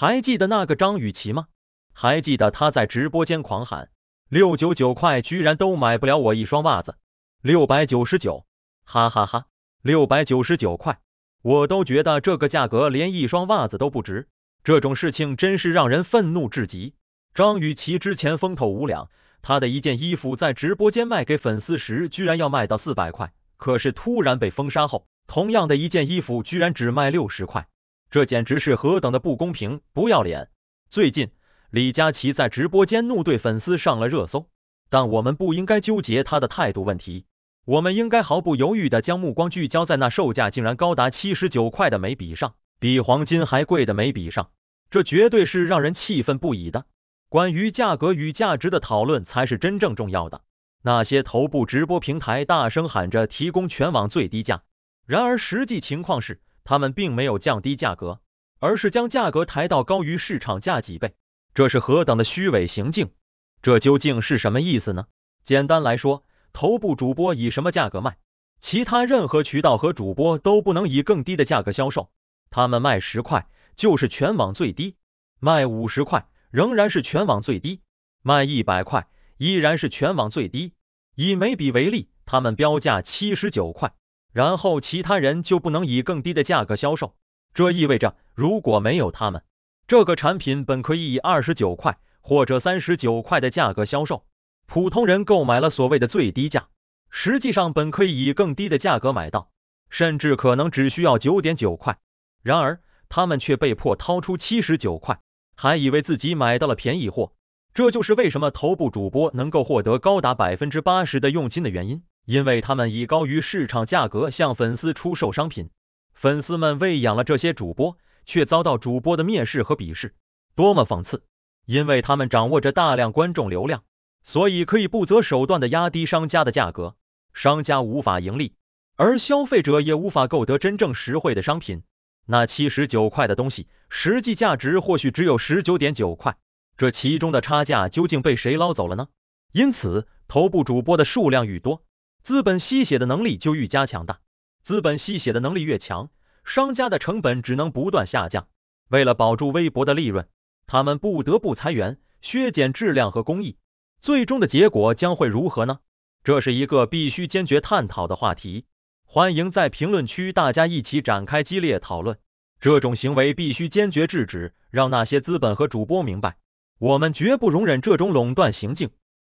还记得那个张雨绮吗？还记得她在直播间狂喊六九九块居然都买不了我一双袜子，六百九十九，哈哈哈，六百九十九块，我都觉得这个价格连一双袜子都不值。这种事情真是让人愤怒至极。张雨绮之前风头无两，她的一件衣服在直播间卖给粉丝时，居然要卖到四百块，可是突然被封杀后，同样的一件衣服居然只卖六十块。这简直是何等的不公平、不要脸！最近李佳琦在直播间怒怼粉丝上了热搜，但我们不应该纠结他的态度问题，我们应该毫不犹豫的将目光聚焦在那售价竟然高达七十九块的眉笔上，比黄金还贵的眉笔上，这绝对是让人气愤不已的。关于价格与价值的讨论才是真正重要的。那些头部直播平台大声喊着提供全网最低价，然而实际情况是。他们并没有降低价格，而是将价格抬到高于市场价几倍，这是何等的虚伪行径！这究竟是什么意思呢？简单来说，头部主播以什么价格卖，其他任何渠道和主播都不能以更低的价格销售。他们卖十块就是全网最低，卖五十块仍然是全网最低，卖一百块依然是全网最低。以眉笔为例，他们标价七十九块。然后其他人就不能以更低的价格销售，这意味着如果没有他们，这个产品本可以以二十九块或者三十九块的价格销售。普通人购买了所谓的最低价，实际上本可以以更低的价格买到，甚至可能只需要九点九块。然而他们却被迫掏出七十九块，还以为自己买到了便宜货。这就是为什么头部主播能够获得高达百分之八十的佣金的原因。因为他们以高于市场价格向粉丝出售商品，粉丝们喂养了这些主播，却遭到主播的蔑视和鄙视，多么讽刺！因为他们掌握着大量观众流量，所以可以不择手段的压低商家的价格，商家无法盈利，而消费者也无法购得真正实惠的商品。那七十九块的东西，实际价值或许只有十九点九块，这其中的差价究竟被谁捞走了呢？因此，头部主播的数量愈多。资本吸血的能力就愈加强大，资本吸血的能力越强，商家的成本只能不断下降。为了保住微薄的利润，他们不得不裁员、削减质量和工艺。最终的结果将会如何呢？这是一个必须坚决探讨的话题。欢迎在评论区大家一起展开激烈讨论。这种行为必须坚决制止，让那些资本和主播明白，我们绝不容忍这种垄断行径。